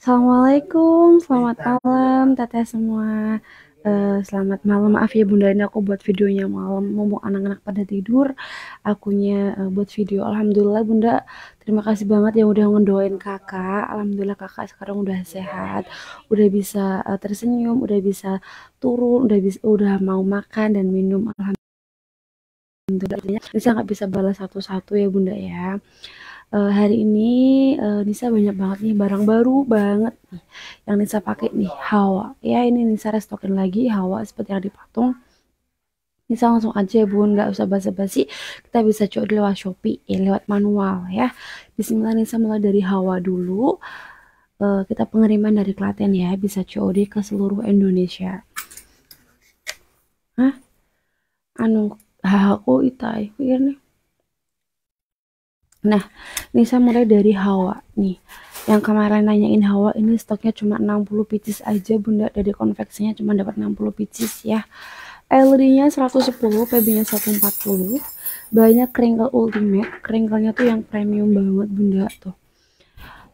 Assalamualaikum, selamat malam teteh semua. Uh, selamat malam, maaf ya bunda ini aku buat videonya malam, mumpung anak-anak pada tidur, akunya uh, buat video. Alhamdulillah bunda, terima kasih banget yang udah ngedoain kakak. Alhamdulillah kakak sekarang udah sehat, udah bisa uh, tersenyum, udah bisa turun, udah bisa, udah mau makan dan minum. Alhamdulillah, bisa nggak bisa balas satu-satu ya bunda ya uh, hari ini uh, Nisa banyak banget nih barang baru banget nih yang Nisa pakai nih Hawa ya ini Nisa restokin lagi Hawa seperti yang dipatung Nisa langsung aja ya bun nggak usah basa-basi kita bisa coba lewat Shopee ya lewat manual ya Bismillah Nisa mulai dari Hawa dulu uh, kita pengiriman dari Klaten ya bisa COD ke seluruh Indonesia Hah? anu hahaku oh, itai ya, pikir nih Nah, Nisa mulai dari Hawa nih. Yang kemarin nanyain Hawa ini stoknya cuma 60 pcs aja Bunda dari konveksinya cuma dapat 60 pcs ya. ld nya 110, PB-nya 140. Banyak kringle ultimate, crinkle-nya tuh yang premium banget Bunda tuh.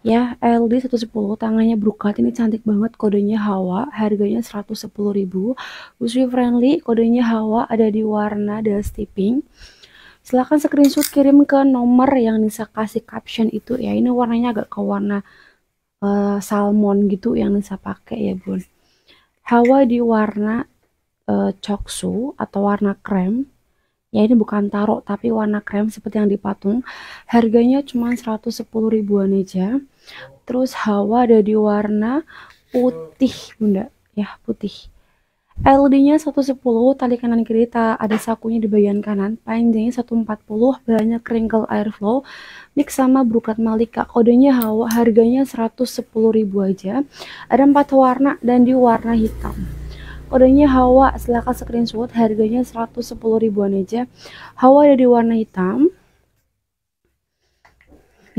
Ya, LD 110, tangannya brokat ini cantik banget, kodenya Hawa, harganya 110.000. Usui friendly, kodenya Hawa ada di warna dusty pink silahkan screenshot kirim ke nomor yang Nisa kasih caption itu ya ini warnanya agak ke warna uh, salmon gitu yang Nisa pakai ya bun Hawa di warna uh, coksu atau warna krem ya ini bukan taro tapi warna krem seperti yang dipatung harganya cuma 110 ribuan aja terus Hawa ada di warna putih bunda ya putih LD-nya 110, tali kanan kiri tak ada sakunya di bagian kanan, panjangnya 140, banyak wrinkle airflow, mix sama brukat malika, kodenya hawa, harganya ribu aja, ada empat warna dan di warna hitam. Kodenya hawa, silahkan screenshot, harganya 110 ribuan aja. Hawa ada di warna hitam,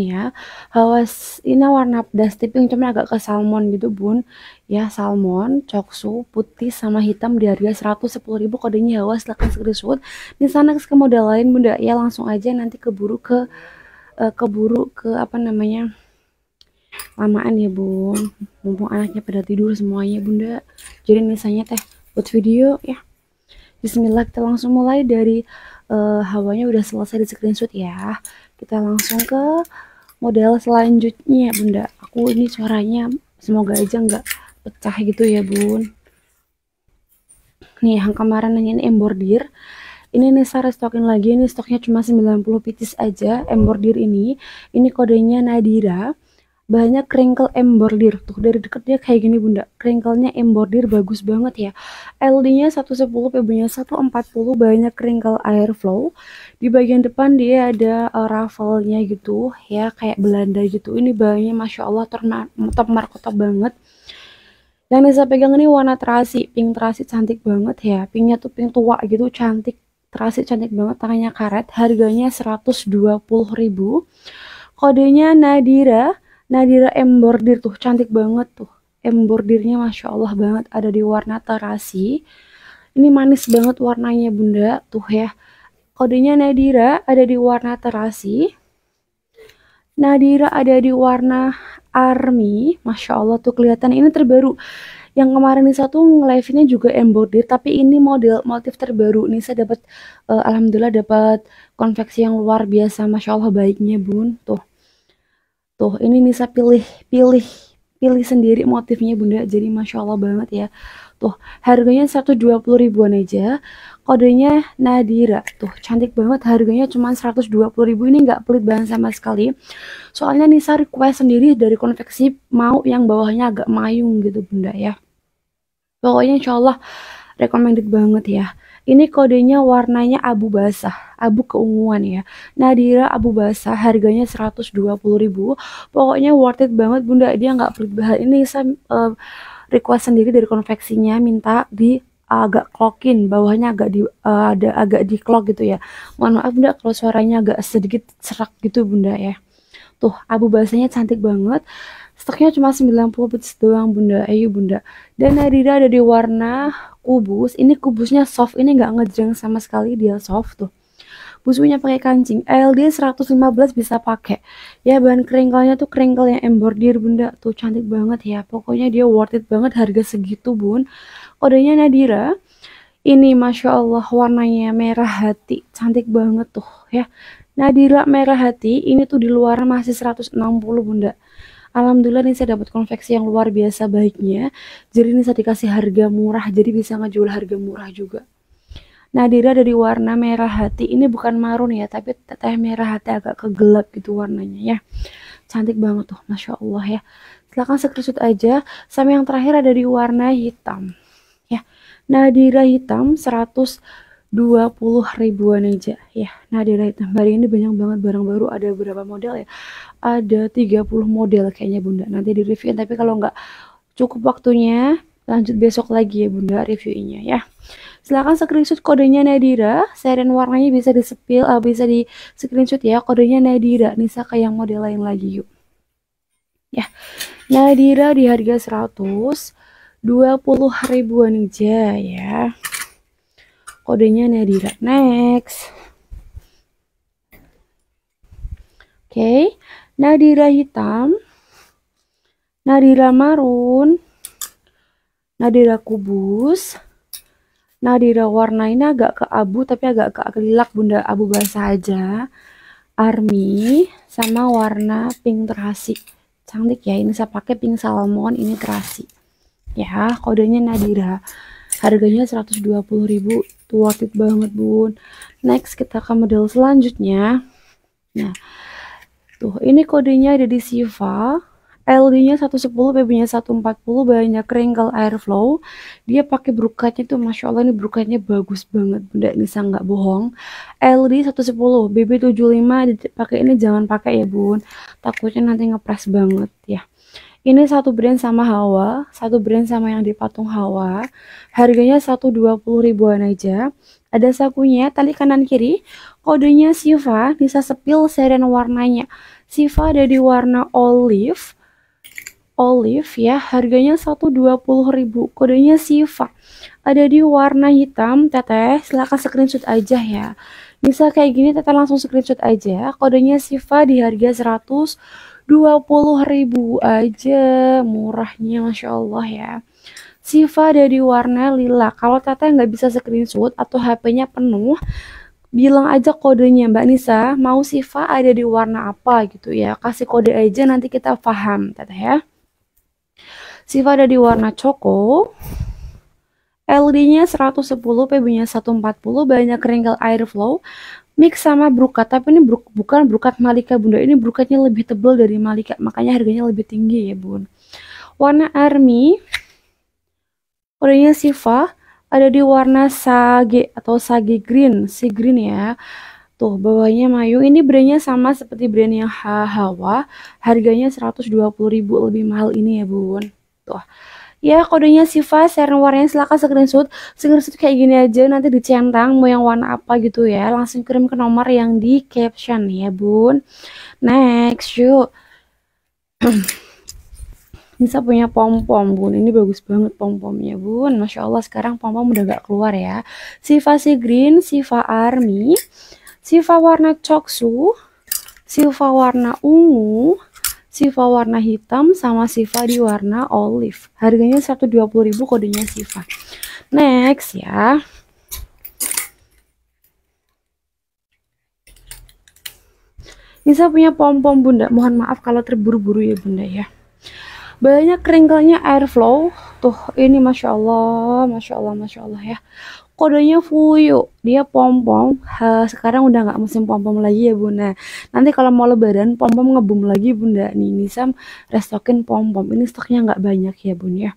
ya hawas ini warna pedas tiping cuman agak ke salmon gitu bun ya salmon coksu putih sama hitam di harga 110.000 kodenya hawas ya, silahkan screenshot di sana ke model lain bunda ya langsung aja nanti keburu ke uh, keburu ke apa namanya lamaan ya bun mumpung anaknya pada tidur semuanya bunda jadi misalnya teh buat video ya Bismillah kita langsung mulai dari uh, hawanya udah selesai di screenshot ya kita langsung ke model selanjutnya bunda aku ini suaranya semoga aja nggak pecah gitu ya bun nih yang kemarin nanyain embordir ini nih saya restokin lagi ini stoknya cuma 90 pieces aja embordir ini ini kodenya Nadira banyak wrinkle embordir tuh dari deket dia kayak gini bunda wrinkle embordir bagus banget ya LD nya 110 PB nya 140 banyak wrinkle airflow di bagian depan dia ada uh, nya gitu ya kayak Belanda gitu ini bahannya masya Allah top markotop banget yang bisa pegang ini warna terasi pink terasi cantik banget ya pinknya tuh pink tua gitu cantik terasi cantik banget tangannya karet harganya 120.000 kodenya Nadira Nadira embordir tuh cantik banget tuh embordirnya masya Allah banget ada di warna terasi ini manis banget warnanya bunda tuh ya Kodenya Nadira ada di warna terasi. Nadira ada di warna army. Masya Allah tuh kelihatan ini terbaru. Yang kemarin Nisa tuh live-nya juga embodied, tapi ini model motif terbaru. Nisa dapat uh, alhamdulillah dapat konveksi yang luar biasa. Masya Allah baiknya Bun. Tuh. Tuh, ini Nisa pilih pilih pilih sendiri motifnya Bunda. Jadi Masya Allah banget ya. Tuh, harganya 120 ribuan aja kodenya Nadira tuh cantik banget harganya cuma 120.000 ini nggak pelit banget sama sekali soalnya Nisa request sendiri dari konveksi mau yang bawahnya agak mayung gitu bunda ya pokoknya insya Allah recommended banget ya ini kodenya warnanya abu basah, abu keunguan ya. Nadira abu basah harganya 120.000. Pokoknya worth it banget Bunda, dia nggak pelit banget. Ini saya uh, eh, request sendiri dari konveksinya minta di agak clockin bawahnya agak di uh, ada agak di clock gitu ya mohon maaf bunda kalau suaranya agak sedikit serak gitu bunda ya tuh abu bahasanya cantik banget stoknya cuma 90 pieces doang bunda ayo bunda dan Nadira ada di warna kubus ini kubusnya soft ini nggak ngejreng sama sekali dia soft tuh busunya pakai kancing LD 115 bisa pakai ya bahan kringlenya tuh kringle yang embordir bunda tuh cantik banget ya pokoknya dia worth it banget harga segitu bun kodenya Nadira ini Masya Allah warnanya merah hati cantik banget tuh ya Nadira merah hati ini tuh di luar masih 160 bunda Alhamdulillah ini saya dapat konveksi yang luar biasa baiknya jadi ini saya dikasih harga murah jadi bisa ngejual harga murah juga Nadira dari warna merah hati ini bukan marun ya tapi teteh merah hati agak kegelap gitu warnanya ya cantik banget tuh Masya Allah ya silahkan screenshot aja sama yang terakhir ada di warna hitam ya. Nadira hitam 120 ribuan aja ya. Nadira hitam hari ini banyak banget barang baru ada berapa model ya? Ada 30 model kayaknya Bunda. Nanti di review tapi kalau nggak cukup waktunya lanjut besok lagi ya Bunda reviewnya ya. Silahkan screenshot kodenya Nadira, Seren warnanya bisa di spill, eh, bisa di screenshot ya kodenya Nadira. Nisa kayak yang model lain lagi yuk. Ya. Nadira di harga 100, 20 ribuan aja ya kodenya Nadira next oke okay. Nadira hitam Nadira marun Nadira kubus Nadira warna ini agak ke abu tapi agak ke kelilak bunda abu basah aja army sama warna pink terasi cantik ya ini saya pakai pink salmon ini terasi ya kodenya Nadira harganya 120.000 worth it banget bun next kita ke model selanjutnya nah tuh ini kodenya ada di Siva LD-nya 110, BB-nya 140, banyak kringle airflow. Dia pakai brukatnya tuh, Masya Allah ini brukatnya bagus banget, Bunda Nisa nggak bohong. LD 110, BB 75, pakai ini jangan pakai ya bun, takutnya nanti ngepres banget ya. Ini satu brand sama Hawa, satu brand sama yang di patung Hawa. Harganya satu dua puluh ribuan aja. Ada sakunya, tali kanan kiri. Kodenya Siva, bisa sepil seren warnanya. Siva ada di warna olive. Olive ya, harganya satu dua puluh ribu. Kodenya Siva. Ada di warna hitam, teteh. Silahkan screenshot aja ya. Bisa kayak gini, teteh langsung screenshot aja. Kodenya Siva di harga seratus. 20 ribu aja murahnya Masya Allah ya Siva dari warna lila kalau Tata nggak bisa screenshot atau HP-nya penuh bilang aja kodenya Mbak Nisa mau Siva ada di warna apa gitu ya kasih kode aja nanti kita paham Tata ya Siva ada di warna coko LD-nya 110, PB-nya 140, banyak wrinkle airflow, mix sama brukat tapi ini bruk, bukan brukat malika bunda ini brukatnya lebih tebel dari malika makanya harganya lebih tinggi ya bun warna army warnanya siva ada di warna sage atau sage green si green ya Tuh, bawahnya mayung. Ini brandnya sama seperti brand yang Hawa. Harganya ribu lebih mahal ini ya, Bun. Tuh ya kodenya Siva share warnanya silahkan screenshot screenshot kayak gini aja nanti dicentang mau yang warna apa gitu ya langsung kirim ke nomor yang di caption ya bun next yuk Nisa punya pom-pom bun ini bagus banget pom-pomnya bun Masya Allah sekarang pom-pom udah gak keluar ya Siva si green, Siva army Siva warna coksu Siva warna ungu Siva warna hitam sama Siva di warna olive. Harganya 120.000 kodenya Siva. Next ya. Nisa punya pom-pom bunda. Mohon maaf kalau terburu-buru ya bunda ya. Banyak kringlenya airflow. Tuh ini masya Allah, masya Allah, masya Allah ya kodenya Fuyu dia pom pom ha, sekarang udah nggak musim pom pom lagi ya bunda nanti kalau mau lebaran pom pom ngebum lagi bunda nih Nisam restokin pom pom ini stoknya nggak banyak ya bunda ya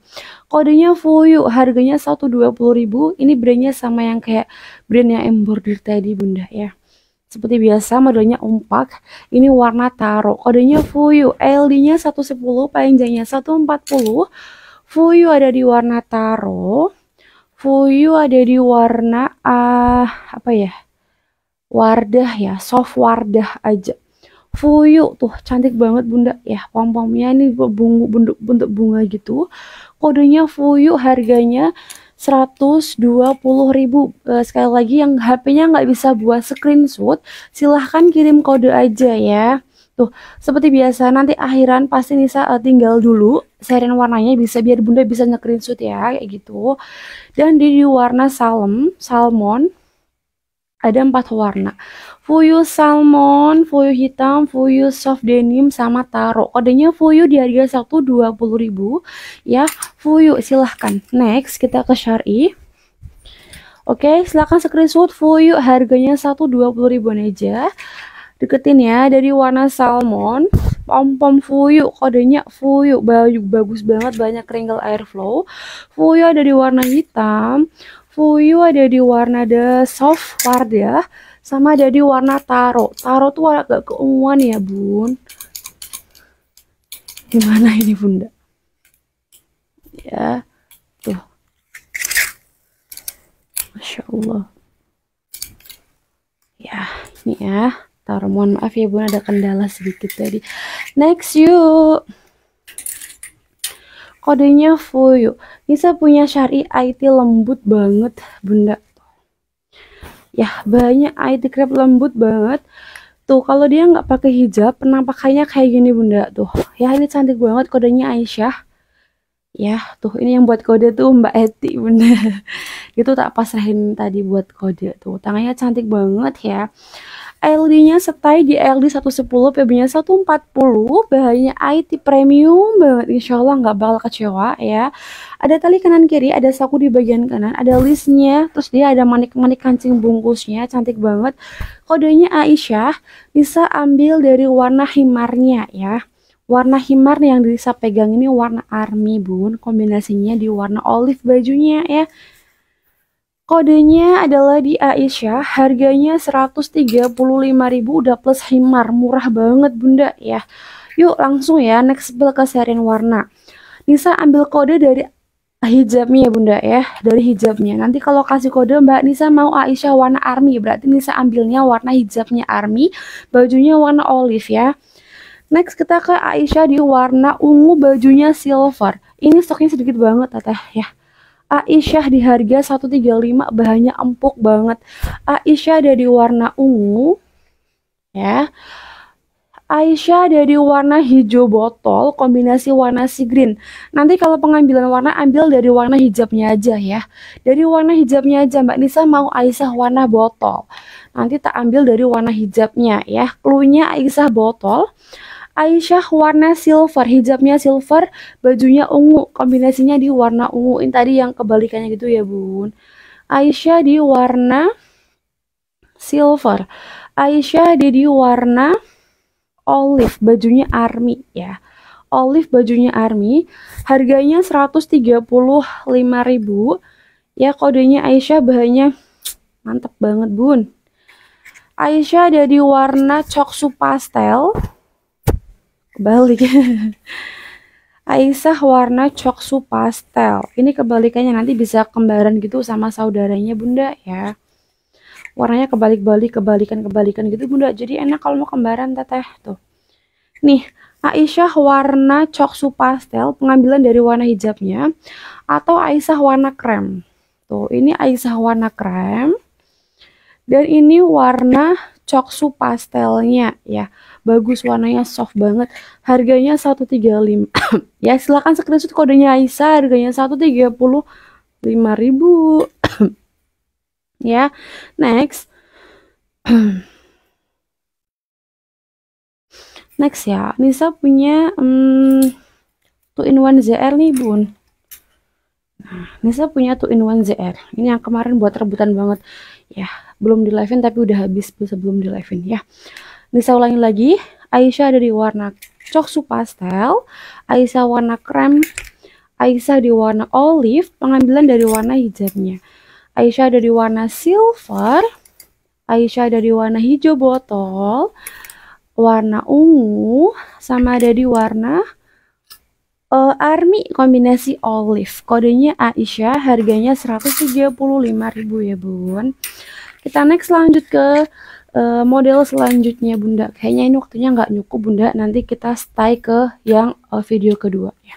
kodenya Fuyu harganya satu dua puluh ribu ini brandnya sama yang kayak brand yang embroider tadi bunda ya seperti biasa modelnya umpak ini warna taro kodenya fuyu LD nya satu sepuluh, panjangnya satu empat puluh. fuyu ada di warna taro Fuyu ada di warna uh, apa ya? Wardah ya, soft wardah aja. Fuyu tuh cantik banget bunda ya pom-pomnya ini bunga bentuk, bentuk bunga gitu kodenya Fuyu harganya ribu uh, sekali lagi yang HP-nya nggak bisa buat screenshot silahkan kirim kode aja ya Tuh, seperti biasa nanti akhiran pasti Nisa uh, tinggal dulu sharing warnanya bisa biar Bunda bisa nge-screenshot ya kayak gitu. Dan di, warna salem, salmon ada empat warna Fuyu salmon, fuyu hitam, fuyu soft denim, sama taro kodenya fuyu di harga ribu ya fuyu silahkan next kita ke syari oke silahkan screenshot fuyu harganya 120.000 aja deketin ya dari warna salmon pom pom fuyu kodenya fuyu bagus banget banyak kringle airflow fuyu ada di warna hitam fuyu ada di warna the soft part ya sama ada di warna taro taro tuh agak keunguan ya bun gimana ini bunda ya tuh Masya Allah ya ini ya sebentar mohon maaf ya Bun ada kendala sedikit tadi. Next yuk. Kodenya Fuyu. Nisa punya syari IT lembut banget, Bunda. Ya, banyak IT crab lembut banget. Tuh, kalau dia nggak pakai hijab, penampakannya kayak gini, Bunda. Tuh, ya ini cantik banget kodenya Aisyah. Ya, tuh ini yang buat kode tuh Mbak Eti, Bunda. Itu tak pasrahin tadi buat kode tuh. Tangannya cantik banget ya ld nya setai di ld 110, PB-nya 140, bahannya IT premium banget, insya Allah nggak bakal kecewa ya. Ada tali kanan kiri, ada saku di bagian kanan, ada listnya, terus dia ada manik-manik kancing bungkusnya, cantik banget. Kodenya Aisyah, bisa ambil dari warna himarnya ya. Warna himar yang bisa pegang ini warna army bun, kombinasinya di warna olive bajunya ya. Kodenya adalah di Aisyah, harganya 135.000 udah plus himar, murah banget bunda ya. Yuk langsung ya next bill ke serian warna. Nisa ambil kode dari hijabnya ya bunda ya, dari hijabnya. Nanti kalau kasih kode Mbak Nisa mau Aisyah warna army, berarti Nisa ambilnya warna hijabnya army, bajunya warna olive ya. Next kita ke Aisyah di warna ungu, bajunya silver. Ini stoknya sedikit banget teteh ya Aisyah di harga 135 bahannya empuk banget. Aisyah ada di warna ungu ya. Aisyah ada di warna hijau botol kombinasi warna si green. Nanti kalau pengambilan warna ambil dari warna hijabnya aja ya. Dari warna hijabnya aja Mbak Nisa mau Aisyah warna botol. Nanti tak ambil dari warna hijabnya ya. Klunya Aisyah botol. Aisyah warna silver, hijabnya silver, bajunya ungu, kombinasinya di warna ungu. Ini tadi yang kebalikannya gitu ya, Bun. Aisyah di warna silver. Aisyah di warna olive, bajunya army ya. Olive bajunya army, harganya 135.000. Ya, kodenya Aisyah bahannya mantep banget, Bun. Aisyah ada di warna coksu pastel balik Aisyah warna coksu pastel ini kebalikannya nanti bisa kembaran gitu sama saudaranya bunda ya warnanya kebalik-balik kebalikan-kebalikan gitu bunda jadi enak kalau mau kembaran teteh tuh nih Aisyah warna coksu pastel pengambilan dari warna hijabnya atau Aisyah warna krem tuh ini Aisyah warna krem dan ini warna coksu pastelnya ya bagus warnanya soft banget harganya 135 ya silahkan screenshot kodenya Aisyah harganya 135 ribu ya next next ya Nisa punya hmm, two in one ZR nih bun Nah, Nisa punya tuh in one ZR. Ini yang kemarin buat rebutan banget. Ya, belum di live-in tapi udah habis sebelum di live-in ya. Nisa ulangi lagi, Aisyah dari warna coksu pastel, Aisyah warna krem, Aisyah di warna olive, pengambilan dari warna hijabnya. Aisyah dari warna silver, Aisyah dari warna hijau botol, warna ungu, sama dari warna uh, army kombinasi olive. Kodenya Aisyah, harganya 135.000 ya, Bun. Kita next lanjut ke uh, model selanjutnya bunda kayaknya ini waktunya nggak nyukup bunda nanti kita stay ke yang uh, video kedua ya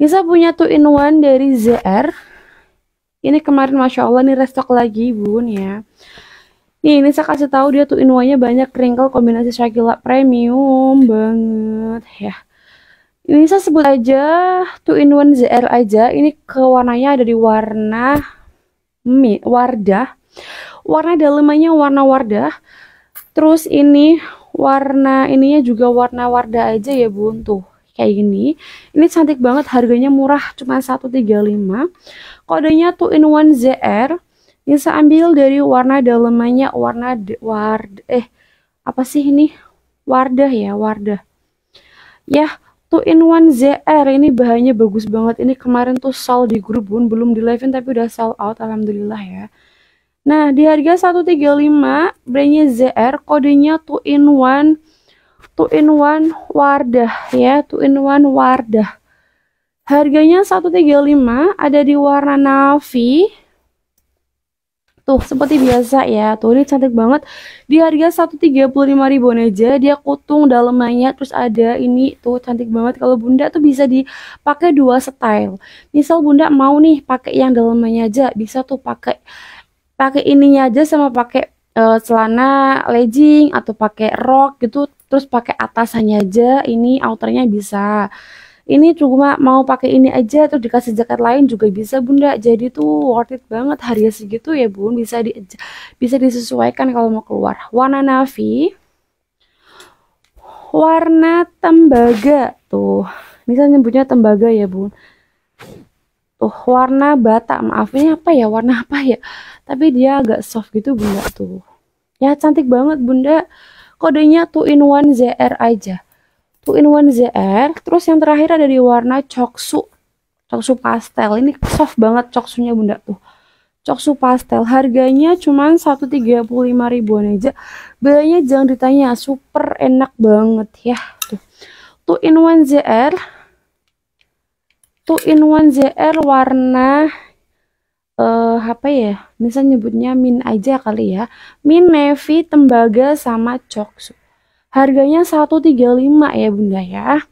Nisa punya two in one dari ZR ini kemarin masya Allah nih restock lagi bun ya nih ini saya kasih tahu dia tuh nya banyak keringkel kombinasi Shakila premium banget ya ini saya sebut aja tuh in one ZR aja ini kewarnanya ada di warna mi wardah warna dalemannya warna wardah terus ini warna ininya juga warna wardah aja ya bun tuh kayak gini ini cantik banget harganya murah cuma 135 kodenya 2 in one ZR ini saya ambil dari warna dalemannya warna ward eh apa sih ini wardah ya wardah ya 2 in 1 ZR ini bahannya bagus banget ini kemarin tuh sold di grup bun belum di live tapi udah sold out alhamdulillah ya Nah, di harga 135, brandnya ZR, kodenya 2 in 1 2 in 1 Wardah ya, 2 in 1 Wardah. Harganya 135, ada di warna navy. Tuh, seperti biasa ya. Tuh, ini cantik banget. Di harga 135 ribuan aja, dia kutung dalamnya terus ada ini tuh cantik banget. Kalau Bunda tuh bisa dipakai dua style. Misal Bunda mau nih pakai yang dalamnya aja, bisa tuh pakai pakai ininya aja sama pakai uh, celana legging atau pakai rok gitu terus pakai atasannya aja ini outernya bisa ini cuma mau pakai ini aja terus dikasih jaket lain juga bisa bunda jadi tuh worth it banget harga segitu ya bun bisa di bisa disesuaikan kalau mau keluar warna navy warna tembaga tuh misalnya kan saya tembaga ya bun tuh warna bata maaf ini apa ya warna apa ya tapi dia agak soft gitu bunda tuh ya cantik banget bunda kodenya 2 in 1 ZR aja 2 in 1 ZR terus yang terakhir ada di warna coksu coksu pastel ini soft banget coksunya bunda tuh coksu pastel harganya cuma 135 ribuan aja belanya jangan ditanya super enak banget ya tuh 2 in 1 ZR 2 in 1 ZR warna uh, apa ya misal nyebutnya min aja kali ya min navy tembaga sama coksu harganya 135 ya bunda ya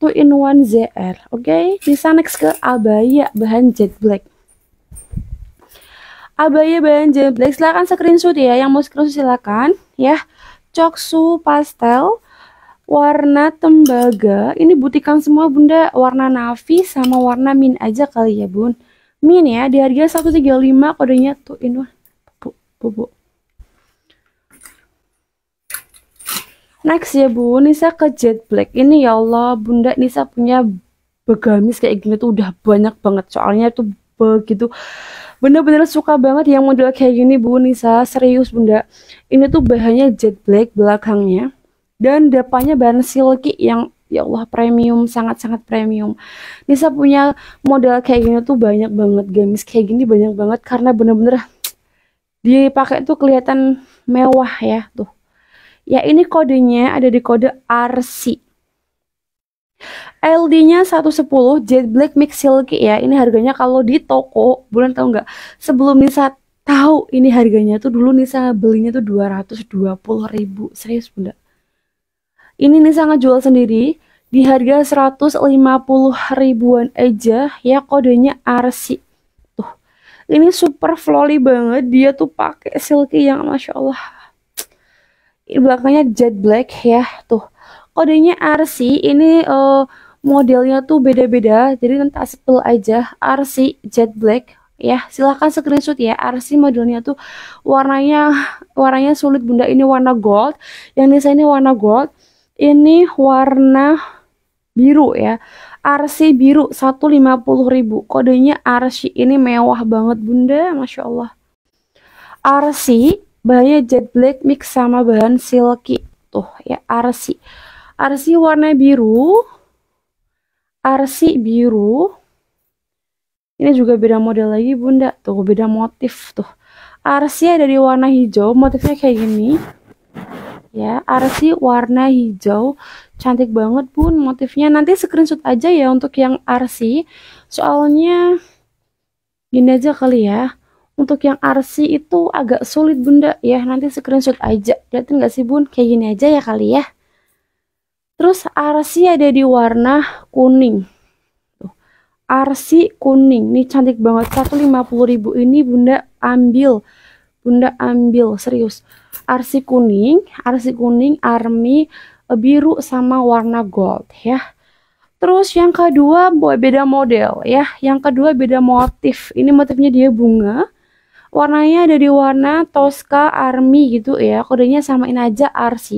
2 in 1 ZR oke okay? bisa next ke abaya bahan jet black abaya bahan jet black silahkan screenshot ya yang mau screenshot silahkan ya coksu pastel warna tembaga ini butikan semua bunda warna navy sama warna min aja kali ya bun Min ya di harga 135 kodenya tuh in one bubu Next ya Bu, Nisa ke Jet Black. Ini ya Allah, Bunda Nisa punya begamis kayak gini tuh udah banyak banget. Soalnya tuh begitu bener-bener suka banget yang model kayak gini Bu Nisa. Serius Bunda. Ini tuh bahannya Jet Black belakangnya dan depannya bahan silky yang ya Allah premium sangat-sangat premium Nisa punya model kayak gini tuh banyak banget gamis kayak gini banyak banget karena bener-bener dipakai tuh kelihatan mewah ya tuh ya ini kodenya ada di kode RC LD-nya 110 Jet Black Mix Silky ya ini harganya kalau di toko bulan tahu nggak sebelum Nisa tahu ini harganya tuh dulu Nisa belinya tuh 220 ribu serius bunda ini nih sangat jual sendiri di harga 150 ribuan aja ya kodenya RC. Tuh. Ini super flowy banget, dia tuh pakai silky yang Masya Allah. Ini belakangnya jet black ya, tuh. Kodenya RC, ini uh, modelnya tuh beda-beda, jadi nanti asipil aja RC jet black ya silahkan screenshot ya RC modelnya tuh warnanya warnanya sulit bunda ini warna gold yang ini warna gold ini warna biru ya arsi biru 150.000 kodenya arsi ini mewah banget bunda Masya Allah arsi bahannya jet black mix sama bahan silky tuh ya arsi arsi warna biru arsi biru ini juga beda model lagi bunda tuh beda motif tuh arsi ada di warna hijau motifnya kayak gini ya arsi warna hijau cantik banget bun motifnya nanti screenshot aja ya untuk yang arsi soalnya gini aja kali ya untuk yang arsi itu agak sulit bunda ya nanti screenshot aja Liatin nggak sih bun kayak gini aja ya kali ya terus arsi ada di warna kuning arsi kuning nih cantik banget 150.000 ini bunda ambil Bunda ambil serius. Arsi kuning, arsi kuning, army eh, biru sama warna gold ya. Terus yang kedua beda model ya. Yang kedua beda motif. Ini motifnya dia bunga. Warnanya ada di warna Tosca Army gitu ya. Kodenya samain aja RC.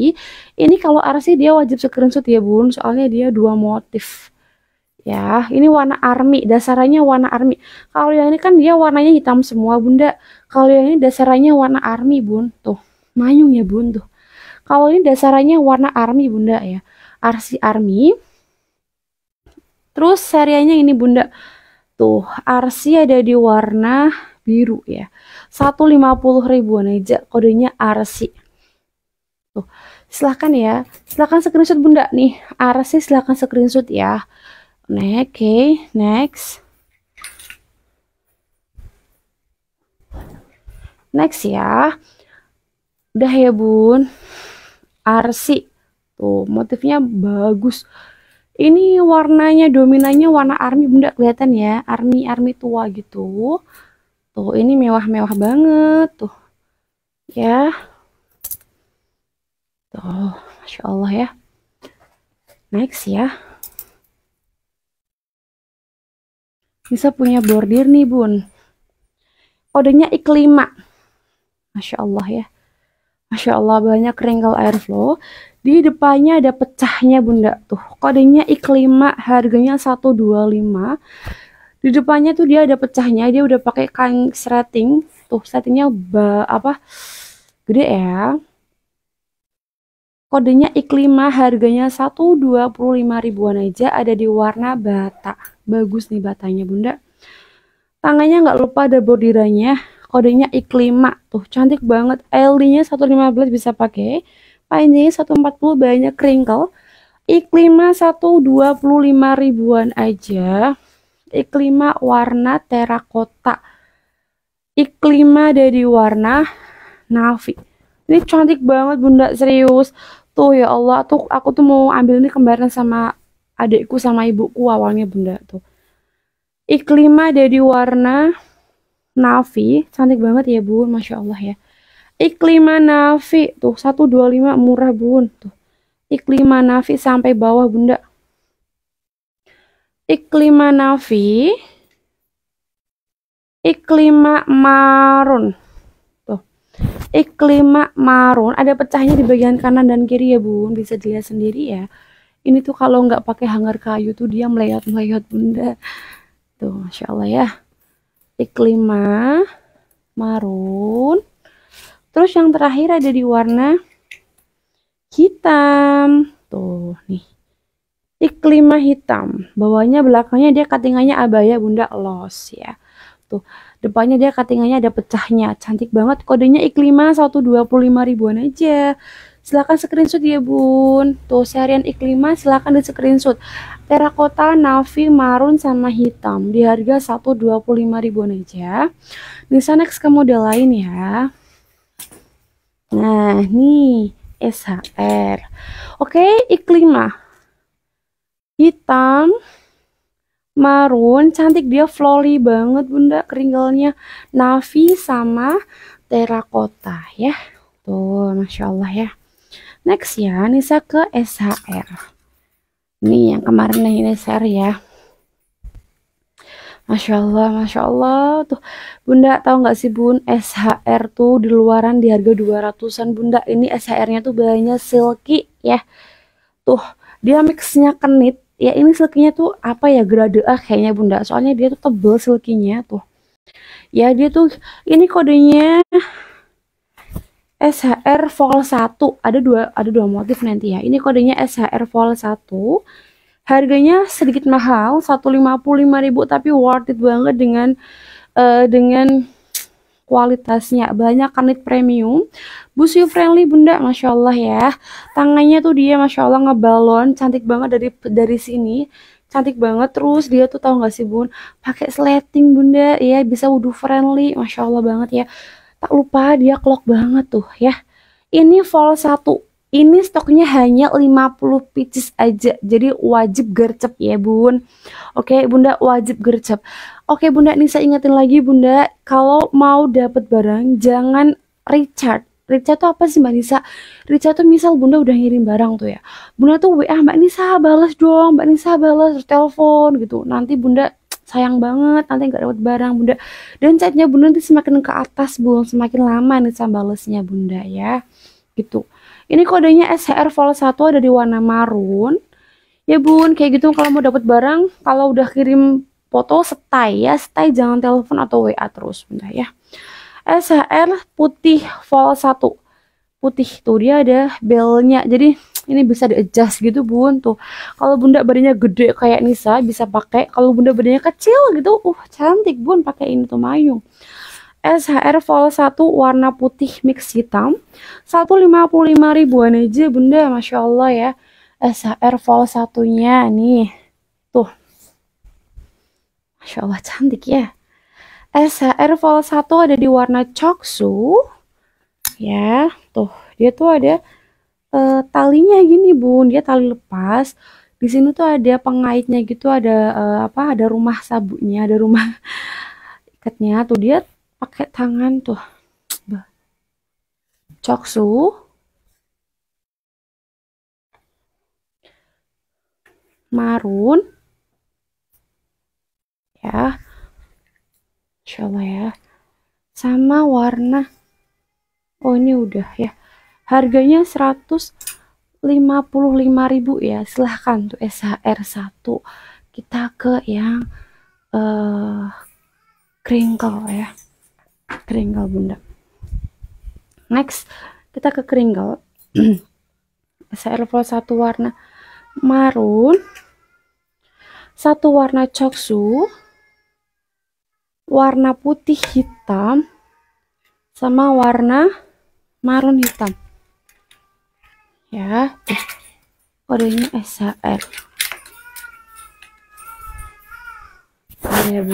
Ini kalau RC dia wajib screenshot ya bun. Soalnya dia dua motif. Ya, ini warna army, dasarnya warna army. Kalau yang ini kan dia warnanya hitam semua, Bunda. Kalau yang ini dasarnya warna army, Bun. Tuh, mayung ya, Bun, tuh. Kalau ini dasarnya warna army, Bunda ya. RC army. Terus serianya ini, Bunda. Tuh, RC ada di warna biru ya. 150 ribuan aja kodenya RC. Tuh, silahkan ya. Silahkan screenshot Bunda nih. RC silahkan screenshot ya. Oke, okay, next. next ya udah ya bun arsi tuh motifnya bagus ini warnanya dominannya warna army bunda kelihatan ya army army tua gitu tuh ini mewah-mewah banget tuh ya tuh masya Allah ya next ya bisa punya bordir nih bun kodenya iklima Masya Allah ya. Masya Allah banyak wrinkle airflow. Di depannya ada pecahnya bunda tuh. Kodenya iklima harganya 125. Di depannya tuh dia ada pecahnya. Dia udah pakai kain setting. Tuh settingnya apa gede ya. Kodenya iklima harganya 125 ribuan aja ada di warna bata. Bagus nih batanya bunda. Tangannya nggak lupa ada bordirannya kodenya iklima tuh cantik banget LD-nya 115 bisa pakai panjangnya 140 banyak kringle. iklima 125 ribuan aja iklima warna terakota iklima dari warna navy ini cantik banget bunda serius tuh ya Allah tuh aku tuh mau ambil ini kembaran sama adikku sama ibuku awalnya bunda tuh iklima dari warna Navi, cantik banget ya bun, Masya Allah ya. Iklima Navi, tuh 125 murah bun, tuh. Iklima Navi sampai bawah bunda. Iklima Navi, Iklima Marun, tuh. Iklima Marun, ada pecahnya di bagian kanan dan kiri ya bun, bisa dilihat sendiri ya. Ini tuh kalau nggak pakai hanger kayu tuh dia melihat melihat bunda. Tuh, Masya Allah ya iklima 5 marun terus yang terakhir ada di warna hitam tuh nih iklima hitam bawahnya belakangnya dia katingannya abaya bunda los ya tuh depannya dia katingannya ada pecahnya cantik banget kodenya iklima 125 ribuan aja silahkan screenshot ya bun tuh seharian iklima silahkan di screenshot terakota, navy, marun, sama hitam di harga 125 ribuan aja. Bisa next ke model lain ya. Nah, nih SHR. Oke, iklima Hitam, marun, cantik dia flowy banget bunda keringgalnya Navy sama terakota ya. Tuh, Masya Allah ya. Next ya, Nisa ke SHR ini yang kemarin ini share ya Masya Allah, Masya Allah tuh Bunda tahu nggak sih Bun SHR tuh di luaran di harga 200an Bunda ini SHR nya tuh bahannya silky ya tuh dia mixnya kenit ya ini silkinya tuh apa ya grade A kayaknya Bunda soalnya dia tuh tebel silkinya tuh ya dia tuh ini kodenya SHR Vol 1 ada dua ada dua motif nanti ya ini kodenya SHR Vol 1 harganya sedikit mahal 155.000 tapi worth it banget dengan uh, dengan kualitasnya banyak kanit premium busi friendly bunda masya Allah ya tangannya tuh dia masya Allah ngebalon cantik banget dari dari sini cantik banget terus dia tuh tahu nggak sih bun pakai sleting bunda ya bisa wudhu friendly masya Allah banget ya Tak lupa dia clock banget tuh ya. Ini fall 1. Ini stoknya hanya 50 pieces aja. Jadi wajib gercep ya, Bun. Oke, Bunda wajib gercep. Oke, Bunda ini saya ingetin lagi Bunda, kalau mau dapet barang jangan richard. Richard tuh apa sih Mbak Nisa? Richard tuh misal Bunda udah ngirim barang tuh ya. Bunda tuh WA Mbak Nisa balas dong, Mbak Nisa balas telepon gitu. Nanti Bunda sayang banget nanti nggak dapat barang bunda dan catnya bunda nanti semakin ke atas bu, semakin lama nih balesnya bunda ya gitu ini kodenya SHR Vol 1 ada di warna marun ya bun kayak gitu kalau mau dapat barang kalau udah kirim foto stay ya stay jangan telepon atau WA terus bunda ya SHR putih Vol 1 putih tuh dia ada belnya jadi ini bisa di adjust gitu bun tuh kalau bunda badannya gede kayak Nisa bisa pakai kalau bunda badannya kecil gitu uh cantik bun pakai ini tuh mayung SHR Vol 1 warna putih mix hitam 155 ribuan aja bunda Masya Allah ya SHR Vol satunya nih tuh Masya Allah cantik ya SHR Vol 1 ada di warna coksu ya tuh dia tuh ada e, talinya gini bun dia tali lepas di sini tuh ada pengaitnya gitu ada e, apa ada rumah sabuknya ada rumah ikatnya tuh dia pakai tangan tuh coksu marun ya insyaallah ya sama warna oh ini udah ya harganya 155.000 ya silahkan tuh SHR1 kita ke yang uh, eh, kringle ya kringle bunda next kita ke kringle SHR Pro satu warna marun satu warna coksu warna putih hitam sama warna marun hitam ya kodenya SHR ya bu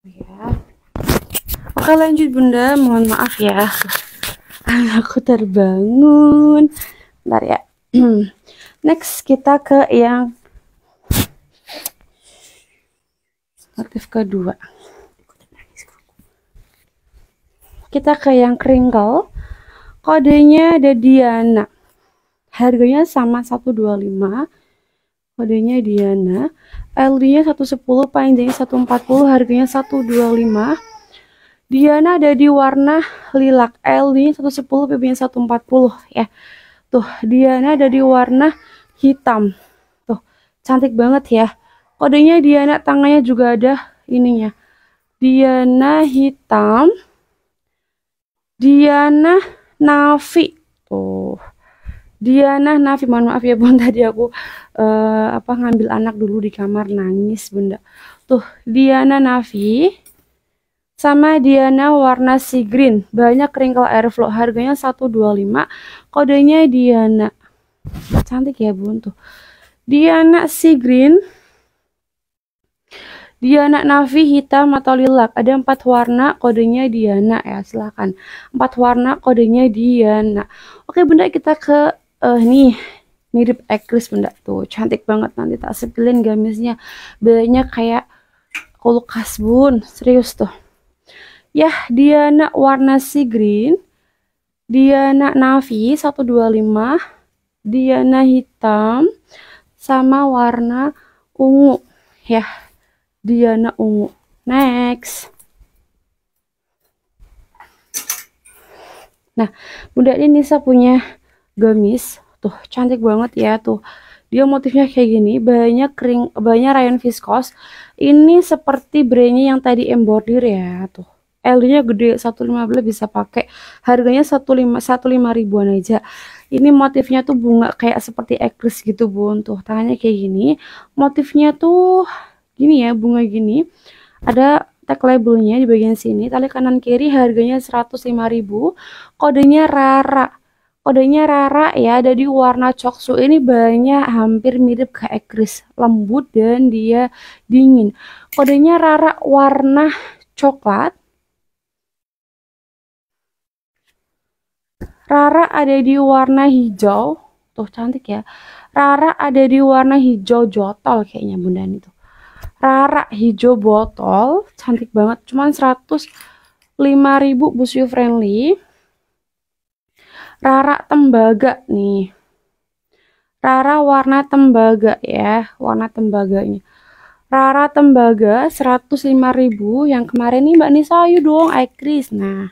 Iya. oke lanjut bunda mohon maaf ya aku terbangun bentar ya next kita ke yang motif kedua kita ke yang kringle kodenya ada Diana harganya sama 125 kodenya Diana LD-nya 110, panjangnya 140, harganya 125. Diana ada di warna lilac, LD-nya 110, PB-nya 140 ya. Tuh, Diana ada di warna hitam. Tuh, cantik banget ya. Kodenya Diana tangannya juga ada ininya. Diana hitam. Diana Navi. Tuh. Diana Nafi mohon maaf ya bunda tadi aku uh, apa ngambil anak dulu di kamar nangis Bunda tuh Diana Nafi sama Diana warna si green banyak wrinkle airflow harganya 125 kodenya Diana cantik ya Bun tuh Diana si green Diana Navi hitam atau lilak ada empat warna kodenya Diana ya silahkan empat warna kodenya Diana oke bunda kita ke uh, nih mirip Ekris benda tuh cantik banget nanti tak sepilin gamisnya bedanya kayak kulkas bun serius tuh ya Diana warna si green Diana navy 125 Diana hitam sama warna ungu ya Diana ungu next nah bunda ini Nisa punya gamis tuh cantik banget ya tuh dia motifnya kayak gini banyak kering banyak rayon viskos ini seperti brandnya yang tadi embroider ya tuh L-nya gede 115 bisa pakai. Harganya 15 15 ribuan aja. Ini motifnya tuh bunga kayak seperti ekris gitu, Bun. Tuh, tangannya kayak gini. Motifnya tuh gini ya, bunga gini. Ada tag labelnya di bagian sini. Tali kanan kiri harganya 105 ribu. Kodenya Rara. Kodenya Rara ya, ada di warna coksu ini banyak hampir mirip ke ekris, lembut dan dia dingin. Kodenya Rara warna coklat. Rara ada di warna hijau. Tuh cantik ya. Rara ada di warna hijau jotol kayaknya bunda itu. Rara hijau botol, cantik banget. Cuman 105.000 busu friendly rara tembaga nih rara warna tembaga ya warna tembaganya rara tembaga 105.000 yang kemarin nih Mbak Nisa ayo dong Aikris nah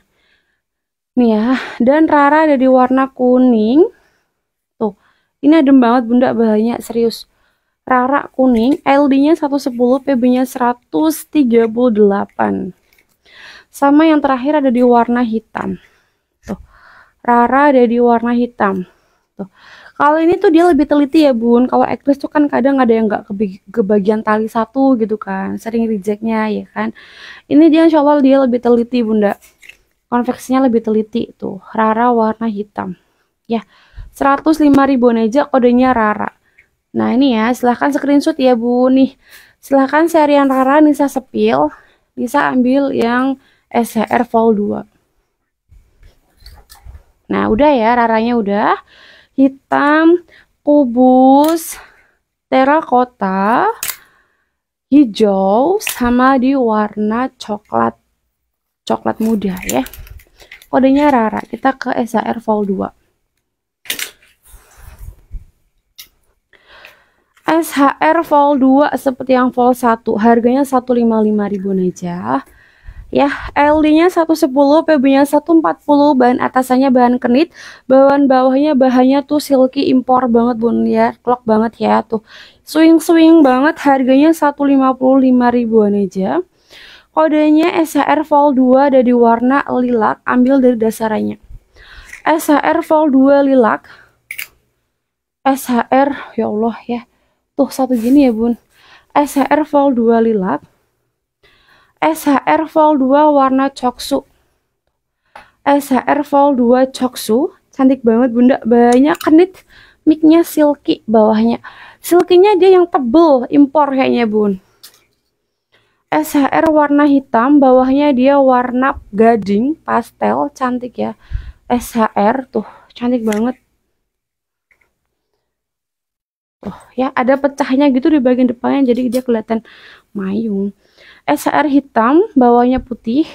nih ya dan rara ada di warna kuning tuh ini adem banget bunda bahannya serius rara kuning LD nya 110 PB nya 138 sama yang terakhir ada di warna hitam Rara ada di warna hitam. Tuh. Kalau ini tuh dia lebih teliti ya bun. Kalau ekspres tuh kan kadang ada yang nggak ke bagian tali satu gitu kan. Sering rejectnya ya kan. Ini dia insya Allah dia lebih teliti bunda. Konveksinya lebih teliti tuh. Rara warna hitam. Ya. 105 ribuan aja kodenya Rara. Nah ini ya silahkan screenshot ya bun. Nih silahkan seharian Rara Nisa sepil. Bisa ambil yang SCR Vol 2. Nah, udah ya, raranya udah. Hitam, kubus, terakota, hijau, sama di warna coklat. Coklat muda ya. Kodenya Rara. Kita ke SHR Vol 2. SHR Vol 2 seperti yang Vol 1 harganya 1.55.000 aja ya LD-nya 110 PB-nya 140 bahan atasannya bahan kenit bahan bawahnya bahannya tuh silky impor banget bun ya clock banget ya tuh swing-swing banget harganya 155 ribuan aja kodenya SHR Vol 2 ada di warna lilac ambil dari dasarnya SHR Vol 2 lilac SHR ya Allah ya tuh satu gini ya bun SHR Vol 2 lilac SHR Vol 2 warna coksu. SHR Vol 2 coksu, cantik banget Bunda, banyak kenit, micnya silky bawahnya. Silkinya dia yang tebel, impor kayaknya Bun. SHR warna hitam, bawahnya dia warna gading, pastel, cantik ya. SHR tuh, cantik banget. Oh ya ada pecahnya gitu di bagian depannya jadi dia kelihatan mayung. SHR hitam, bawahnya putih.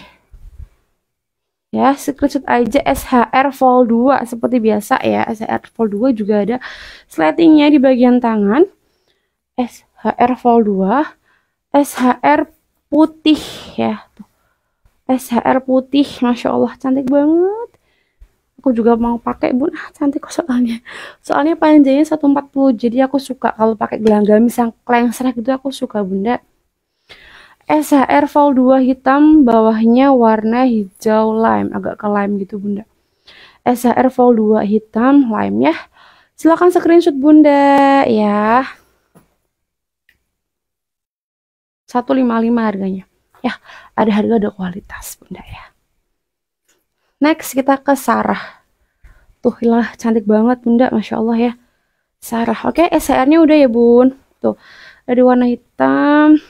Ya, screenshot aja SHR Vol 2 seperti biasa ya. SHR Vol 2 juga ada slatingnya di bagian tangan. SHR Vol 2, SHR putih ya. Tuh. SHR putih, Masya Allah cantik banget. Aku juga mau pakai bun, ah, cantik kok soalnya. Soalnya panjangnya 140, jadi aku suka kalau pakai gelang misalnya yang klengsrek gitu aku suka bunda. SHR Vol 2 hitam bawahnya warna hijau lime agak ke lime gitu bunda SHR Vol 2 hitam lime ya silahkan screenshot bunda ya 155 harganya ya ada harga ada kualitas bunda ya next kita ke Sarah tuh lah cantik banget bunda Masya Allah ya Sarah oke shr nya udah ya bun tuh ada warna hitam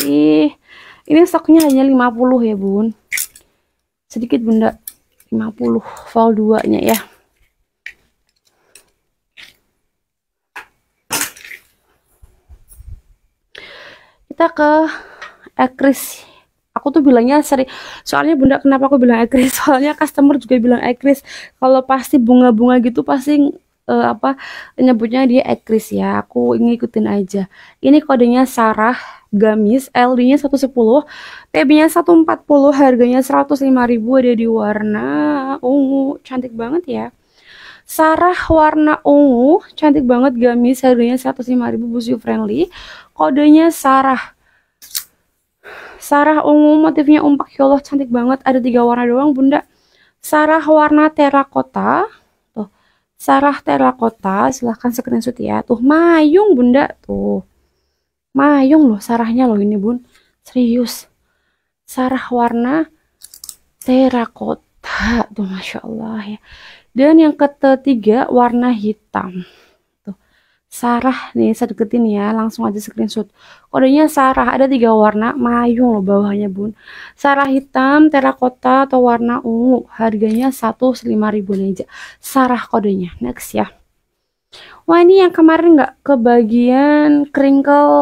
kasih ini stoknya hanya 50 ya bun sedikit bunda 50 vol 2 nya ya kita ke ekris aku tuh bilangnya seri soalnya bunda kenapa aku bilang ekris soalnya customer juga bilang ekris kalau pasti bunga-bunga gitu pasti uh, apa nyebutnya dia ekris ya aku ngikutin aja ini kodenya Sarah gamis LD-nya 110 TB-nya 140 harganya 105.000 ada di warna ungu cantik banget ya Sarah warna ungu cantik banget gamis harganya 105.000 busu friendly kodenya Sarah Sarah ungu motifnya umpak ya Allah cantik banget ada tiga warna doang bunda Sarah warna terakota Sarah Terakota, silahkan screenshot ya. Tuh, Mayung Bunda, tuh. Mayung loh sarahnya loh ini bun. Serius. Sarah warna terakota. Tuh Masya Allah ya. Dan yang ketiga warna hitam. Tuh. Sarah nih saya deketin ya. Langsung aja screenshot. Kodenya Sarah. Ada tiga warna. Mayung loh bawahnya bun. Sarah hitam, terakota, atau warna ungu. Harganya satu lima ribu aja. Sarah kodenya. Next ya. Wah ini yang kemarin nggak kebagian kringkel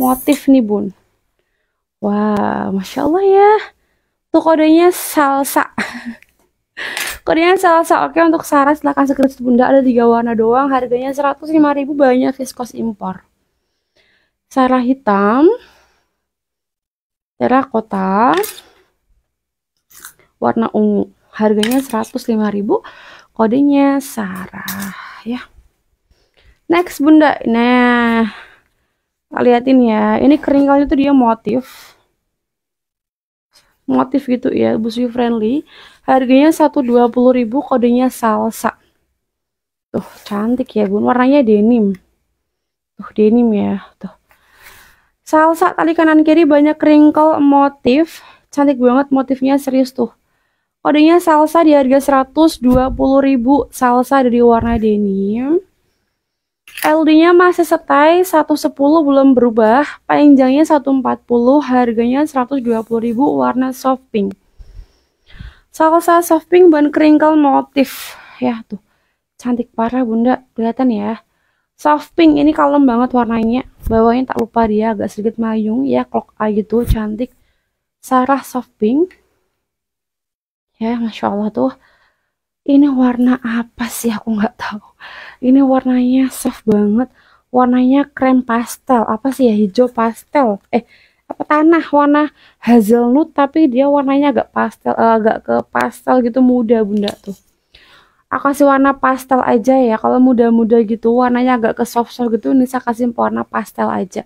motif nih bun. Wah, masya Allah ya. Tuh kodenya salsa. kodenya salsa oke untuk Sarah silahkan screenshot bunda ada tiga warna doang harganya ribu banyak viskos ya, impor Sarah hitam terakota warna ungu harganya ribu. kodenya Sarah ya next bunda nah liatin ya ini keringkalnya tuh dia motif motif gitu ya busui friendly harganya 120.000 kodenya salsa tuh cantik ya bun warnanya denim tuh denim ya tuh salsa tali kanan kiri banyak keringkal motif cantik banget motifnya serius tuh Kodenya salsa di harga 120.000 salsa dari warna denim. LD-nya masih setai 110 belum berubah, panjangnya 140, harganya 120.000 warna soft pink. Salsa soft pink ban kringkel motif. Ya tuh. Cantik parah Bunda, kelihatan ya. Soft pink ini kalem banget warnanya. Bawahnya tak lupa dia agak sedikit mayung ya, clock eye gitu, cantik. Sarah soft pink ya Masya Allah tuh ini warna apa sih aku nggak tahu ini warnanya soft banget warnanya krem pastel apa sih ya hijau pastel eh apa tanah warna hazelnut tapi dia warnanya agak pastel eh, agak ke pastel gitu muda bunda tuh aku kasih warna pastel aja ya kalau muda-muda gitu warnanya agak ke soft soft gitu Nisa kasih warna pastel aja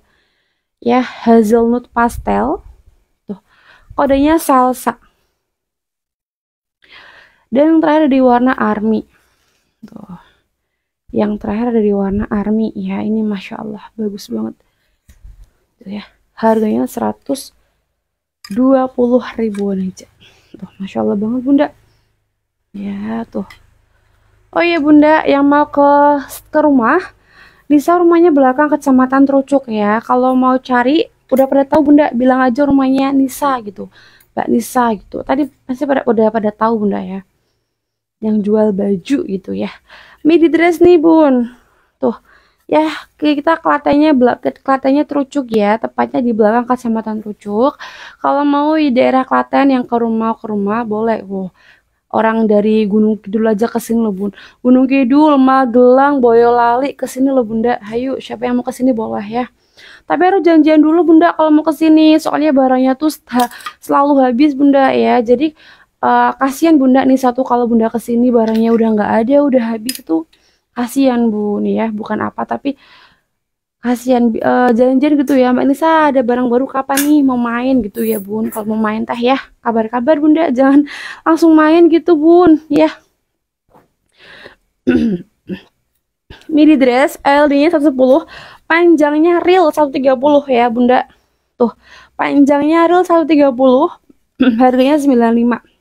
ya hazelnut pastel tuh kodenya salsa dan yang terakhir ada di warna army. Tuh. Yang terakhir ada di warna army. Ya, ini Masya Allah. Bagus banget. Tuh ya. Harganya 120 ribuan aja. Tuh, Masya Allah banget Bunda. Ya, tuh. Oh iya Bunda, yang mau ke, ke rumah, bisa rumahnya belakang Kecamatan Trucuk ya. Kalau mau cari, udah pada tahu Bunda, bilang aja rumahnya Nisa gitu. Mbak Nisa gitu. Tadi masih pada udah pada tahu Bunda ya yang jual baju gitu ya midi dress nih bun tuh ya kita kelatanya kelatanya terucuk ya tepatnya di belakang kecamatan terucuk kalau mau di daerah Klaten yang ke rumah ke rumah boleh wow orang dari Gunung Kidul aja ke sini bun. Gunung Kidul Magelang Boyolali ke sini lo bunda hayu siapa yang mau ke sini boleh ya tapi harus janjian dulu bunda kalau mau ke sini soalnya barangnya tuh selalu habis bunda ya jadi uh, kasihan bunda nih satu kalau bunda kesini barangnya udah nggak ada udah habis tuh kasihan bu nih ya bukan apa tapi kasihan eh, jalan-jalan uh, gitu ya mbak Nisa ada barang baru kapan nih mau main gitu ya bun kalau mau main teh ya kabar-kabar bunda jangan langsung main gitu bun ya midi dress LD-nya 110 panjangnya real 130 ya bunda tuh panjangnya real 130 harganya 95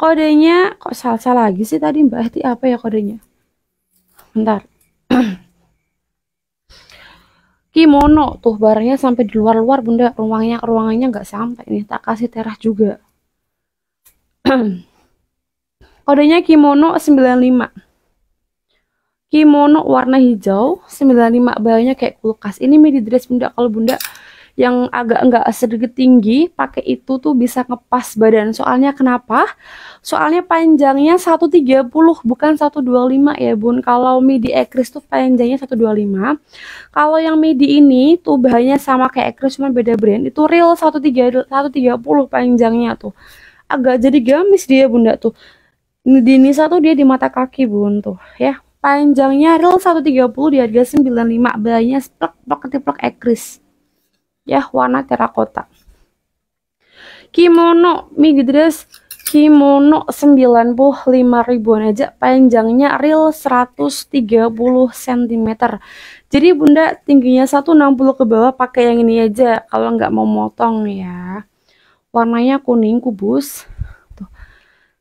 kodenya kok salsa lagi sih tadi Mbak Hati apa ya kodenya bentar kimono tuh barangnya sampai di luar-luar bunda ruangnya ruangannya nggak sampai Ini tak kasih terah juga kodenya kimono 95 kimono warna hijau 95 bayarnya kayak kulkas ini midi dress bunda kalau bunda yang agak enggak sedikit tinggi pakai itu tuh bisa ngepas badan soalnya kenapa soalnya panjangnya 130 bukan 125 ya bun kalau midi ekris tuh panjangnya 125 kalau yang midi ini tuh bahannya sama kayak ekris cuma beda brand itu real 130 panjangnya tuh agak jadi gamis dia bunda tuh di Nisa tuh dia di mata kaki bun tuh ya panjangnya real 130 di harga 95 bayarnya plek plek ketiplek ekris ya warna terakota kimono mini dress kimono 95 ribuan aja panjangnya real 130 cm jadi bunda tingginya 160 ke bawah pakai yang ini aja kalau nggak mau motong ya warnanya kuning kubus tuh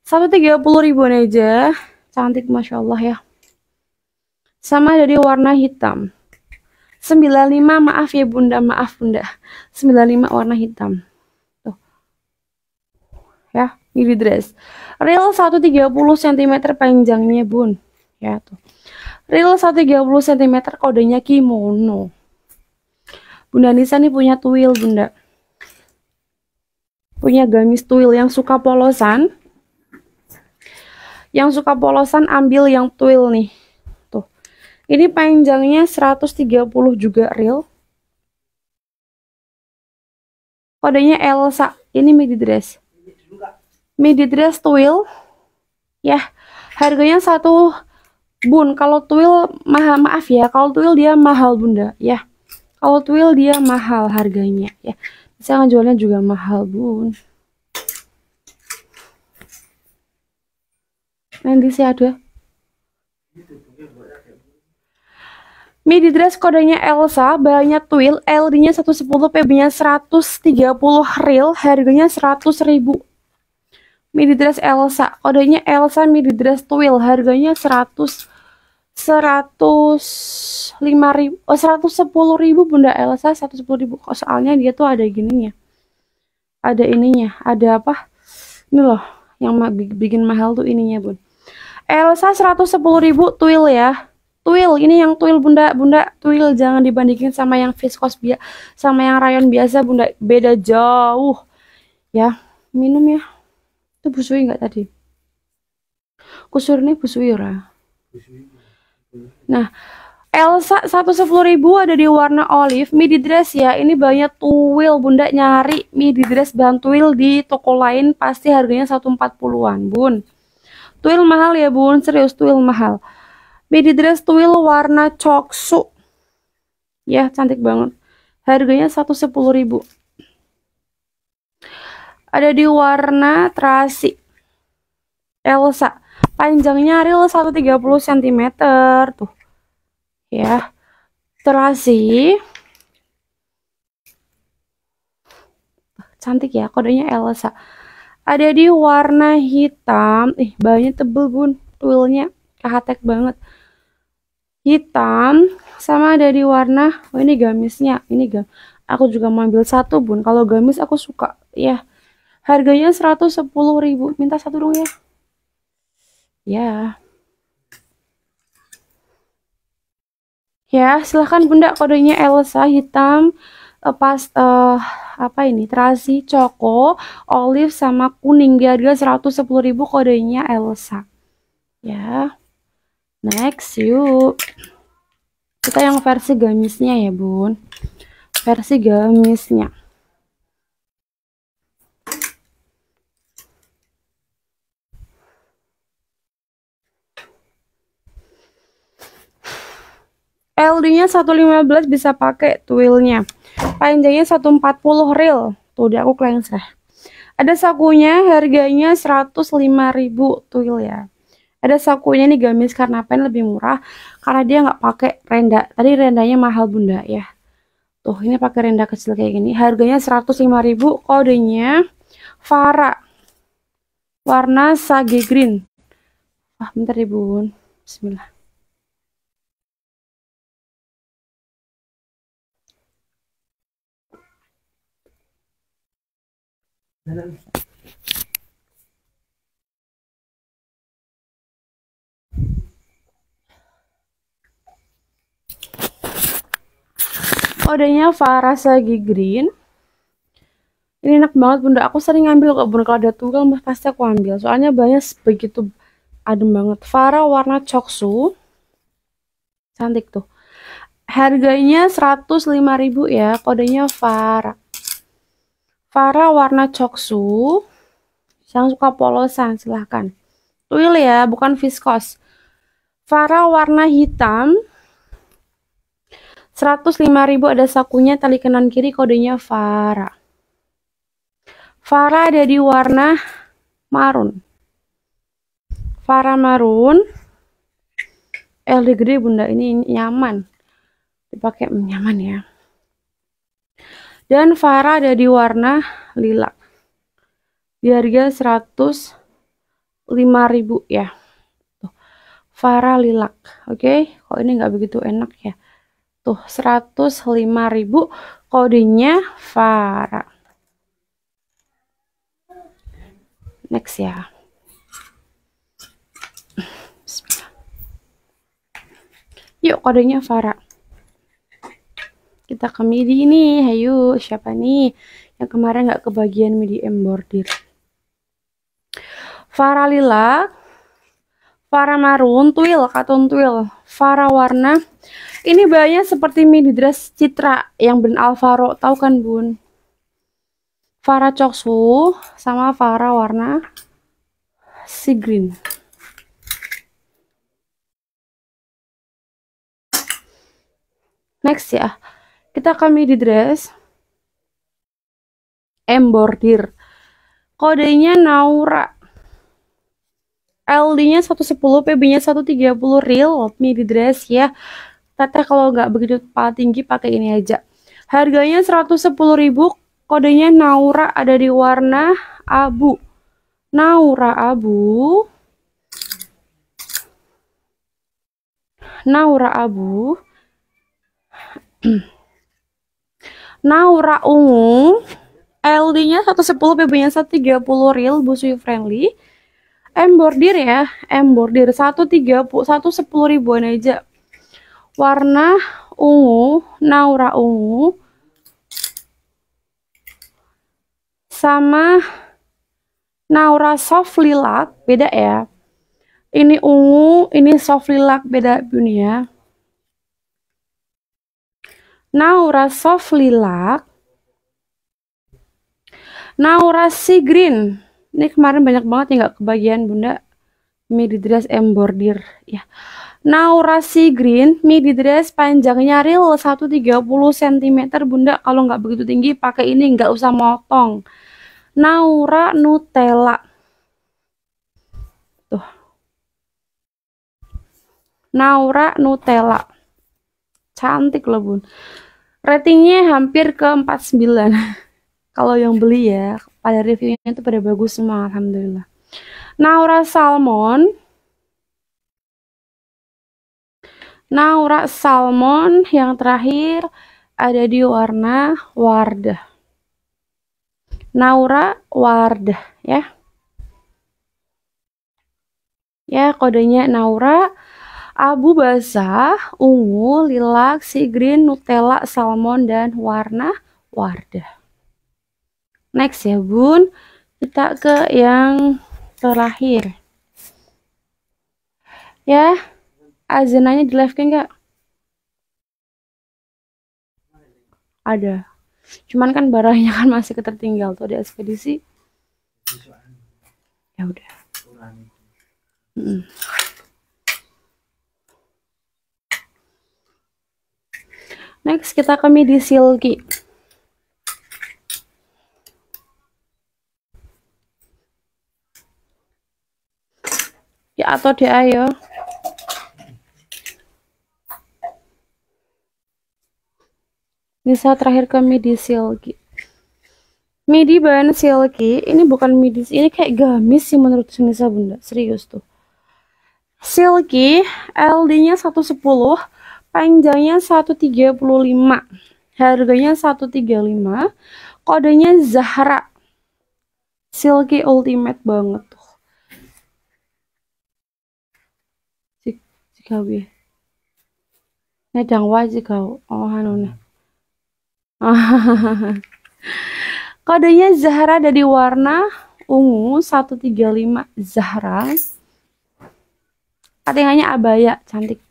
130 ribuan aja cantik Masya Allah ya sama dari warna hitam 95 maaf ya bunda maaf bunda 95 warna hitam tuh ya midi dress real 130 cm panjangnya bun ya tuh real 130 cm kodenya kimono bunda Nisa nih punya tuil bunda punya gamis tuil yang suka polosan yang suka polosan ambil yang tuil nih ini panjangnya 130 juga real. Kodenya Elsa. Ini midi dress. Midi dress twill. Ya, harganya satu bun. Kalau twill mahal maaf ya. Kalau twill dia mahal bunda. Ya, kalau twill dia mahal harganya. Ya, saya ngejualnya juga mahal bun. Nanti saya ada. Midi dress kodenya Elsa, banyak twill, LD-nya 110, PB-nya 130 real, harganya 100 ribu. Midi dress Elsa, kodenya Elsa midi dress twill, harganya 100 105 ribu, oh 110 ribu Bunda Elsa, 110 ribu. Oh, soalnya dia tuh ada gininya. Ada ininya, ada apa? Ini loh, yang bikin mahal tuh ininya, Bun. Elsa 110 ribu twill ya. Twill, ini yang twill bunda, bunda twill jangan dibandingin sama yang viskos biasa, sama yang rayon biasa bunda, beda jauh. Ya, minum ya. Itu busui nggak tadi? Kusur ini busui ora. Nah, Elsa satu sepuluh ribu ada di warna olive midi dress ya. Ini banyak tuil Bunda nyari midi dress bahan tuil di toko lain pasti harganya satu empat puluhan, Bun. Tuil mahal ya, Bun. Serius tuil mahal. Midi dress twill warna coksu. Ya, cantik banget. Harganya sepuluh ribu. Ada di warna terasi. Elsa. Panjangnya real 130 cm. Tuh. Ya. Terasi. Cantik ya, kodenya Elsa. Ada di warna hitam. Ih, bahannya tebel, Bun. twillnya kehatek banget hitam sama dari warna oh ini gamisnya ini gam aku juga mau ambil satu bun kalau gamis aku suka ya harganya 110.000 minta satu dong ya ya ya silahkan bunda kodenya Elsa hitam eh, pas uh, apa ini terasi coko olive sama kuning di harga 110.000 kodenya Elsa ya next yuk kita yang versi gamisnya ya bun versi gamisnya LD-nya 115 bisa pakai twilnya. Panjangnya 140 real. Tuh dia aku cleanse. Ada sakunya harganya 105.000 twil ya ada sakunya nih gamis karena pen lebih murah karena dia nggak pakai renda tadi rendanya mahal bunda ya tuh ini pakai renda kecil kayak gini harganya 105.000 kodenya fara warna sage green ah bentar ya bun bismillah you. Odenya Farasa Green. Ini enak banget bunda. Aku sering ngambil kok bunda. Kalau ada tunggal pasti aku ambil. Soalnya banyak begitu adem banget. Farah warna coksu. Cantik tuh. Harganya 105.000 ya. Kodenya Farah. Farah warna coksu. Yang suka polosan silahkan. Tuil ya, bukan viskos. Farah warna hitam 105.000 ada sakunya tali kanan kiri kodenya Fara. Fara ada di warna marun. Fara marun. L gede bunda ini nyaman. Dipakai hmm, nyaman ya. Dan Fara ada di warna lila. Di harga 105.000 ya. Fara lilak. Oke, okay? kalau ini nggak begitu enak ya tuh 105.000 kodenya Farah next ya yuk kodenya Farah kita ke midi nih hayu siapa nih yang kemarin nggak kebagian midi embordir Farah lila Farah marun twill katun twill. Farah warna ini bahannya seperti midi dress Citra yang brand Alvaro, tahu kan bun? Farah Coksu sama Farah warna sea green. Next ya, kita akan midi dress embordir. Kodenya Naura. LD-nya 110, PB-nya 130 real midi dress ya teteh kalau nggak begitu kepala tinggi pakai ini aja harganya 110.000 kodenya Naura ada di warna abu Naura abu Naura abu Naura ungu LD-nya 110 PB-nya 130 real busui friendly embordir ya embordir 130 110 ribuan aja warna ungu, naura ungu sama naura soft lilac beda ya. Ini ungu, ini soft lilac beda dunia. Ya. Naura soft lilac Naura Sea Green. Ini kemarin banyak banget yang nggak kebagian Bunda. Midi dress embordir. Ya. Naura si green, midi dress panjangnya real 130 cm bunda. Kalau nggak begitu tinggi pakai ini nggak usah motong. Naura Nutella. Tuh. Naura Nutella. Cantik loh bun. Ratingnya hampir ke 49. Kalau yang beli ya, pada reviewnya itu pada bagus semua alhamdulillah. Naura Salmon Naura salmon yang terakhir ada di warna wardah. Naura wardah ya. Ya, kodenya Naura abu basah, ungu, lilak, si green, nutella, salmon, dan warna wardah. Next ya bun, kita ke yang terakhir. Ya, Azenanya di live nggak? Ada. Cuman kan barangnya kan masih ketertinggal tuh di ekspedisi. Ya udah. Next kita ke midi silky. Ya atau dia ayo. Nisa terakhir ke midi silky. Midi bahan silky, ini bukan midi, ini kayak gamis sih menurut Sunisa Bunda, serius tuh. Silky, LD-nya 110, panjangnya 135, harganya 135, kodenya Zahra. Silky ultimate banget tuh. Cikawi nedang jangwa kau Oh, anu nih. Kodenya Zahra dari warna ungu 135 Zahra. Katingannya abaya cantik.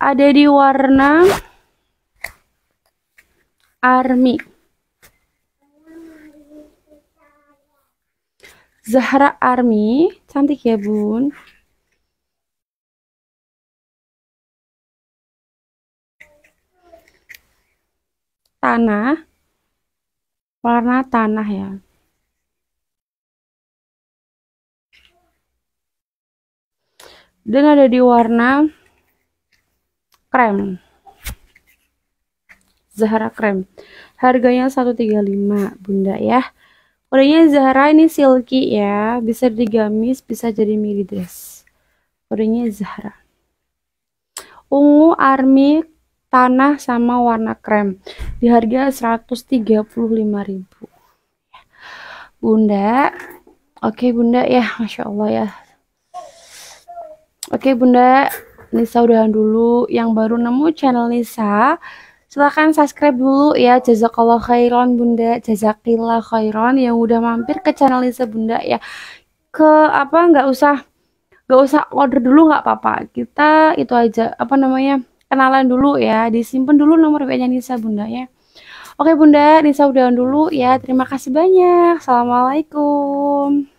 Ada di warna army. Zahra army, cantik ya, Bun. tanah warna tanah ya dan ada di warna krem Zahara krem harganya 135 bunda ya kodenya Zahara ini silky ya bisa digamis bisa jadi midi dress kodenya Zahara ungu army tanah sama warna krem di harga 135.000 Bunda oke Bunda ya Masya Allah ya oke Bunda Nisa udahan dulu yang baru nemu channel Nisa silahkan subscribe dulu ya jazakallah khairon bunda jazakillah khairon yang udah mampir ke channel Nisa bunda ya ke apa nggak usah nggak usah order dulu nggak apa-apa kita itu aja apa namanya kenalan dulu ya disimpan dulu nomor wa Nisa bunda ya oke bunda Nisa udahan dulu ya terima kasih banyak assalamualaikum